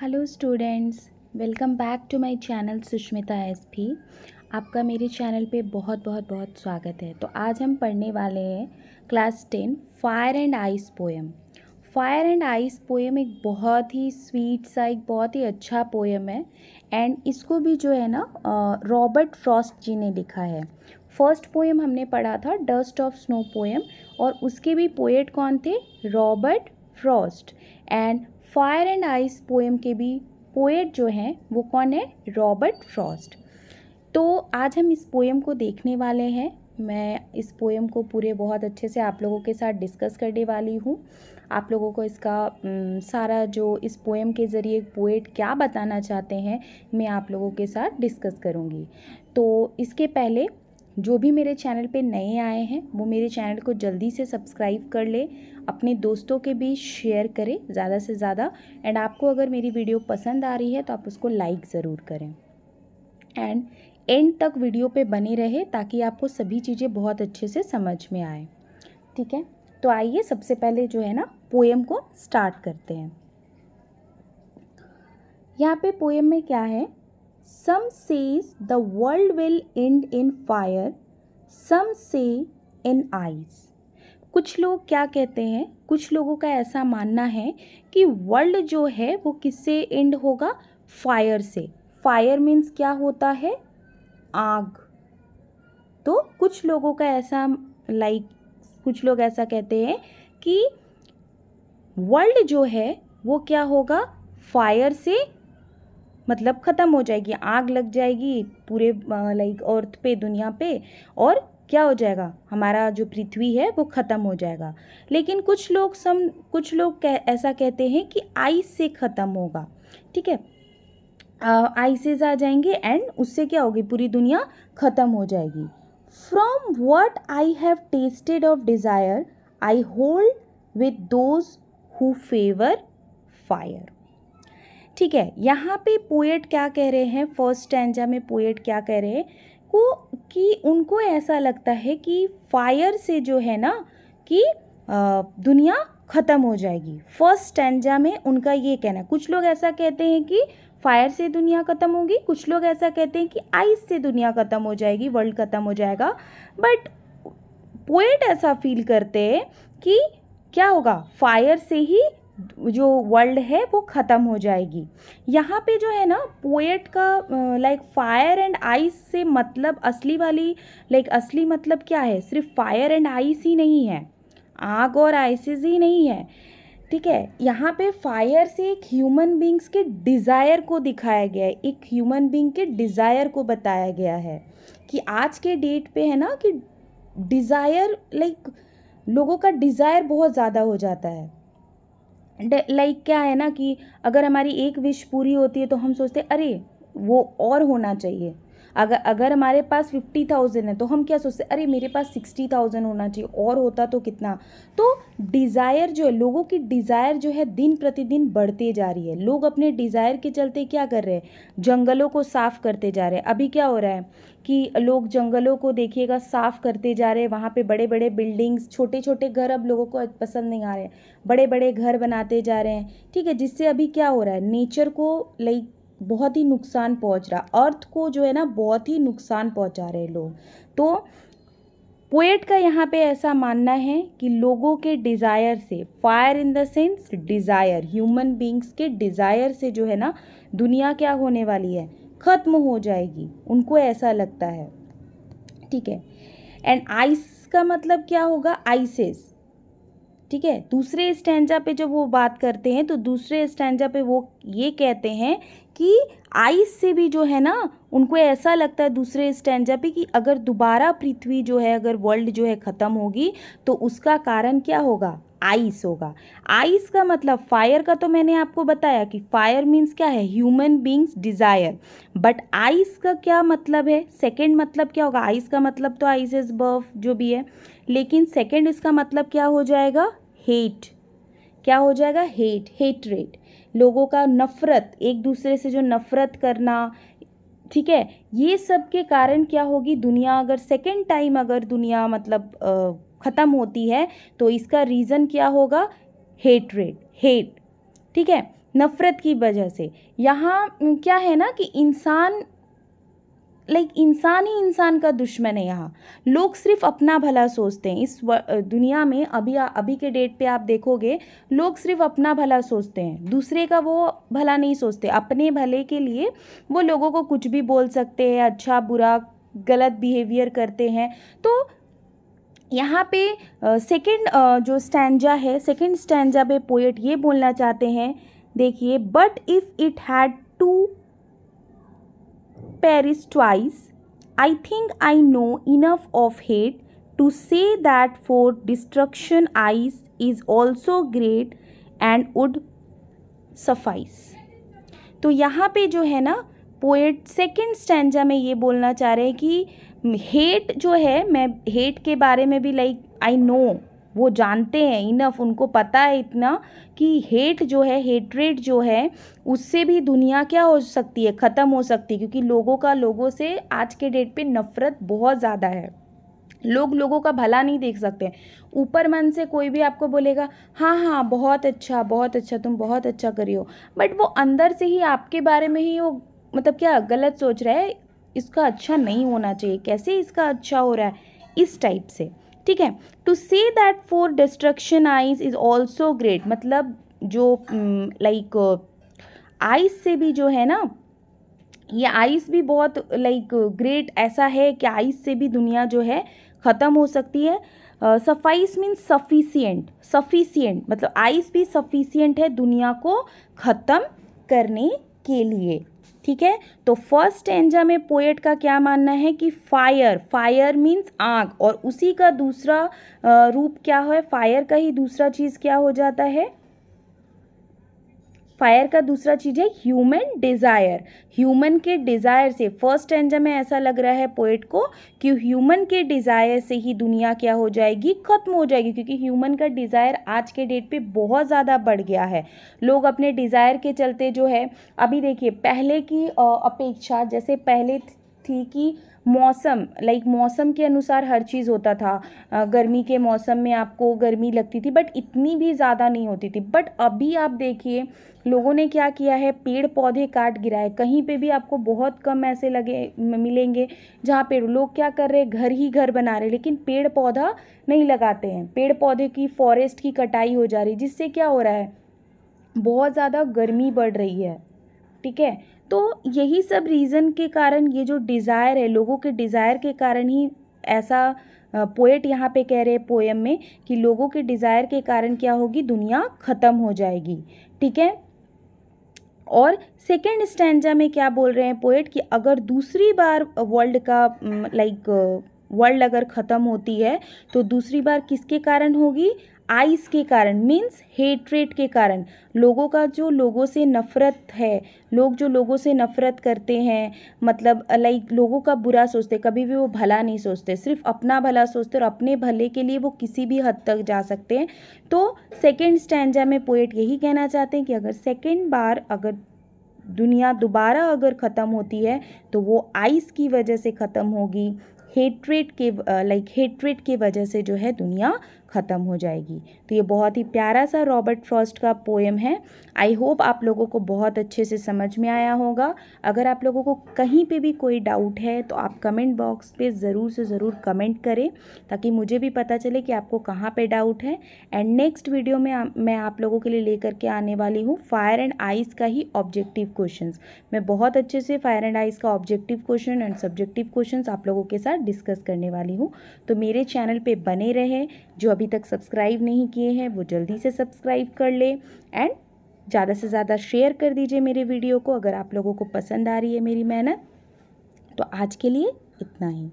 Hello students welcome back to my channel Sushmita S भी आपका मेरे चैनल पे बहुत बहुत बहुत स्वागत है तो आज हम पढ़ने वाले हैं class ten fire and ice poem fire and ice poem एक बहुत ही स्वीट सा एक बहुत ही अच्छा पोएम है एंड इसको भी जो है ना रॉबर्ट फ्रॉस्ट जी ने लिखा है फर्स्ट पोएम हमने पढ़ा था डस्ट ऑफ स्नो पोएम और उसके भी पोएट कौन थे Robert Frost and fire and ice poem के भी पोएट जो हैं वो कौन है रॉबर्ट फ्रॉस्ट तो आज हम इस पोएम को देखने वाले हैं मैं इस पोएम को पूरे बहुत अच्छे से आप लोगों के साथ डिस्कस करने वाली हूँ आप लोगों को इसका सारा जो इस पोएम के ज़रिए पोएट क्या बताना चाहते हैं मैं आप लोगों के साथ डिस्कस करूँगी तो इसके पहले जो भी मेरे चैनल पे नए आए हैं वो मेरे चैनल को जल्दी से सब्सक्राइब कर ले अपने दोस्तों के बीच शेयर करें ज़्यादा से ज़्यादा एंड आपको अगर मेरी वीडियो पसंद आ रही है तो आप उसको लाइक ज़रूर करें एंड एंड तक वीडियो पे बने रहे ताकि आपको सभी चीज़ें बहुत अच्छे से समझ में आए ठीक है तो आइए सबसे पहले जो है ना पोएम को स्टार्ट करते हैं यहाँ पे पोएम में क्या है Some says the world will end in fire, some say in ice. कुछ लोग क्या कहते हैं कुछ लोगों का ऐसा मानना है कि वर्ल्ड जो है वो किससे एंड होगा फायर से फायर मीन्स क्या होता है आग तो कुछ लोगों का ऐसा लाइक like, कुछ लोग ऐसा कहते हैं कि वर्ल्ड जो है वो क्या होगा फायर से मतलब ख़त्म हो जाएगी आग लग जाएगी पूरे लाइक अर्थ पे दुनिया पे और क्या हो जाएगा हमारा जो पृथ्वी है वो ख़त्म हो जाएगा लेकिन कुछ लोग सम कुछ लोग कह, ऐसा कहते हैं कि आइस से ख़त्म होगा ठीक है आइसेज आ जाएंगे एंड उससे क्या होगी पूरी दुनिया ख़त्म हो जाएगी from what I have tasted of desire I hold with those who favour fire ठीक है यहाँ पे पोएट क्या कह रहे हैं फर्स्ट एंजा में पोएट क्या कह रहे हैं को कि उनको ऐसा लगता है कि फायर से जो है ना कि दुनिया ख़त्म हो जाएगी फर्स्ट स्टैंजा में उनका ये कहना है कुछ लोग ऐसा कहते हैं कि फायर से दुनिया ख़त्म होगी कुछ लोग ऐसा कहते हैं कि आइस से दुनिया ख़त्म हो जाएगी वर्ल्ड ख़त्म हो जाएगा बट पोएट ऐसा फील करते हैं कि क्या होगा फायर से ही जो वर्ल्ड है वो ख़त्म हो जाएगी यहाँ पे जो है ना पोएट का लाइक फायर एंड आइस से मतलब असली वाली लाइक असली मतलब क्या है सिर्फ फायर एंड आइस ही नहीं है आग और आइसिस ही नहीं है ठीक है यहाँ पे फायर से एक ह्यूमन बींग्स के डिज़ायर को दिखाया गया है एक ह्यूमन बींग के डिज़ायर को बताया गया है कि आज के डेट पे है ना कि डिज़ायर लाइक लोगों का डिज़ायर बहुत ज़्यादा हो जाता है लाइक uh, क्या है ना कि अगर हमारी एक विश पूरी होती है तो हम सोचते अरे वो और होना चाहिए अगर अगर हमारे पास फिफ्टी थाउजेंड है तो हम क्या सोचते अरे मेरे पास सिक्सटी थाउजेंड होना चाहिए और होता तो कितना तो डिज़ायर जो है लोगों की डिज़ायर जो है दिन प्रतिदिन बढ़ते जा रही है लोग अपने डिज़ायर के चलते क्या कर रहे हैं जंगलों को साफ़ करते जा रहे हैं अभी क्या हो रहा है कि लोग जंगलों को देखिएगा साफ़ करते जा रहे हैं वहाँ पर बड़े बड़े बिल्डिंग्स छोटे छोटे घर अब लोगों को पसंद नहीं आ रहे हैं बड़े बड़े घर बनाते जा रहे हैं ठीक है जिससे अभी क्या हो रहा है नेचर को लाइक बहुत ही नुकसान पहुंच रहा अर्थ को जो है ना बहुत ही नुकसान पहुंचा रहे लोग तो पोएट का यहाँ पे ऐसा मानना है कि लोगों के डिज़ायर से fire in the sense desire human beings के डिज़ायर से जो है ना दुनिया क्या होने वाली है ख़त्म हो जाएगी उनको ऐसा लगता है ठीक है एंड आइस का मतलब क्या होगा आइसेस ठीक है दूसरे स्टैंडा पे जब वो बात करते हैं तो दूसरे स्टैंडा पे वो ये कहते हैं कि आइस से भी जो है ना उनको ऐसा लगता है दूसरे स्टैंड पे कि अगर दोबारा पृथ्वी जो है अगर वर्ल्ड जो है ख़त्म होगी तो उसका कारण क्या होगा आइस होगा आइस का मतलब फायर का तो मैंने आपको बताया कि फायर मीन्स क्या है human beings desire but ice का क्या मतलब है सेकेंड मतलब क्या होगा आइस का मतलब तो आइस इज बर्फ जो भी है लेकिन सेकेंड इसका मतलब क्या हो जाएगा हेट क्या हो जाएगा हेट हेट रेट लोगों का नफ़रत एक दूसरे से जो नफ़रत करना ठीक है ये सब के कारण क्या होगी दुनिया अगर सेकेंड टाइम अगर दुनिया मतलब ख़त्म होती है तो इसका रीज़न क्या होगा हेटरेट हेट ठीक है नफ़रत की वजह से यहाँ क्या है ना कि इंसान लाइक इंसान ही इंसान का दुश्मन है यहाँ लोग सिर्फ अपना भला सोचते हैं इस दुनिया में अभी अभी के डेट पे आप देखोगे लोग सिर्फ अपना भला सोचते हैं दूसरे का वो भला नहीं सोचते अपने भले के लिए वो लोगों को कुछ भी बोल सकते हैं अच्छा बुरा गलत बिहेवियर करते हैं तो यहाँ पे uh, जो स्टैंडा है सेकेंड स्टैंडा पे पोइट ये बोलना चाहते हैं देखिए but if it had to Paris twice, I think I know enough of hate to say that for destruction ice is also great and would suffice. तो यहाँ पे जो है ना पोएट सेकंड स्टैंजा में ये बोलना चाह रहे हैं कि हेट जो है मैं हेट के बारे में भी लाइक आई नो वो जानते हैं इनफ उनको पता है इतना कि हेट जो है हेटरेट जो है उससे भी दुनिया क्या हो सकती है ख़त्म हो सकती है क्योंकि लोगों का लोगों से आज के डेट पे नफ़रत बहुत ज़्यादा है लोग लोगों का भला नहीं देख सकते ऊपर मन से कोई भी आपको बोलेगा हाँ हाँ बहुत अच्छा बहुत अच्छा तुम बहुत अच्छा करी हो बट वो अंदर से ही आपके बारे में ही वो मतलब क्या गलत सोच रहा है इसका अच्छा नहीं होना चाहिए कैसे इसका अच्छा हो रहा है इस टाइप से ठीक है to say that for destruction ice is also great मतलब जो लाइक mm, आइस से भी जो है ना ये आइस भी बहुत लाइक ग्रेट ऐसा है कि आइस से भी दुनिया जो है ख़त्म हो सकती है सफाइस मीन सफिसियंट सफिसियंट मतलब आइस भी सफिसियंट है दुनिया को ख़त्म करने के लिए ठीक है तो फर्स्ट स्टेंजा में पोएट का क्या मानना है कि फायर फायर मीन्स आग और उसी का दूसरा रूप क्या है फायर का ही दूसरा चीज़ क्या हो जाता है फायर का दूसरा चीज़ है ह्यूमन डिज़ायर ह्यूमन के डिज़ायर से फर्स्ट एंजा में ऐसा लग रहा है पोइट को कि ह्यूमन के डिज़ायर से ही दुनिया क्या हो जाएगी ख़त्म हो जाएगी क्योंकि ह्यूमन का डिज़ायर आज के डेट पे बहुत ज़्यादा बढ़ गया है लोग अपने डिज़ायर के चलते जो है अभी देखिए पहले की अपेक्षा जैसे पहले थी कि मौसम लाइक मौसम के अनुसार हर चीज़ होता था गर्मी के मौसम में आपको गर्मी लगती थी बट इतनी भी ज़्यादा नहीं होती थी बट अभी आप देखिए लोगों ने क्या किया है पेड़ पौधे काट गिराए कहीं पे भी आपको बहुत कम ऐसे लगे मिलेंगे जहाँ पेड़ लोग क्या कर रहे घर ही घर बना रहे लेकिन पेड़ पौधा नहीं लगाते हैं पेड़ पौधे की फॉरेस्ट की कटाई हो जा रही जिससे क्या हो रहा है बहुत ज़्यादा गर्मी बढ़ रही है ठीक है तो यही सब रीज़न के कारण ये जो डिज़ायर है लोगों के डिज़ायर के कारण ही ऐसा पोएट यहाँ पे कह रहे हैं पोएम में कि लोगों के डिज़ायर के कारण क्या होगी दुनिया ख़त्म हो जाएगी ठीक है और सेकेंड स्टैंडा में क्या बोल रहे हैं पोएट कि अगर दूसरी बार वर्ल्ड का लाइक वर्ल्ड अगर ख़त्म होती है तो दूसरी बार किसके कारण होगी आइस के कारण मीन्स हेटरेट के कारण लोगों का जो लोगों से नफ़रत है लोग जो लोगों से नफ़रत करते हैं मतलब लाइक लोगों का बुरा सोचते कभी भी वो भला नहीं सोचते सिर्फ अपना भला सोचते और अपने भले के लिए वो किसी भी हद तक जा सकते हैं तो सेकेंड स्टैंडा में पोइट यही कहना चाहते हैं कि अगर सेकेंड बार अगर दुनिया दोबारा अगर ख़त्म होती है तो वो आइस की वजह से ख़त्म होगी हेटरेट के लाइक हेटरेट के वजह से जो है दुनिया ख़त्म हो जाएगी तो ये बहुत ही प्यारा सा रॉबर्ट फ्रॉस्ट का पोएम है आई होप आप लोगों को बहुत अच्छे से समझ में आया होगा अगर आप लोगों को कहीं पे भी कोई डाउट है तो आप कमेंट बॉक्स पे ज़रूर से ज़रूर कमेंट करें ताकि मुझे भी पता चले कि आपको कहाँ पे डाउट है एंड नेक्स्ट वीडियो में आ, मैं आप लोगों के लिए लेकर के आने वाली हूँ फायर एंड आइस का ही ऑब्जेक्टिव क्वेश्चन मैं बहुत अच्छे से फायर एंड आइस का objective question and subjective question आप लोगों के साथ डिस्कस करने वाली हूँ तो मेरे चैनल पर बने रहे जो अभी अभी तक सब्सक्राइब नहीं किए हैं वो जल्दी से सब्सक्राइब कर ले एंड ज़्यादा से ज़्यादा शेयर कर दीजिए मेरे वीडियो को अगर आप लोगों को पसंद आ रही है मेरी मेहनत तो आज के लिए इतना ही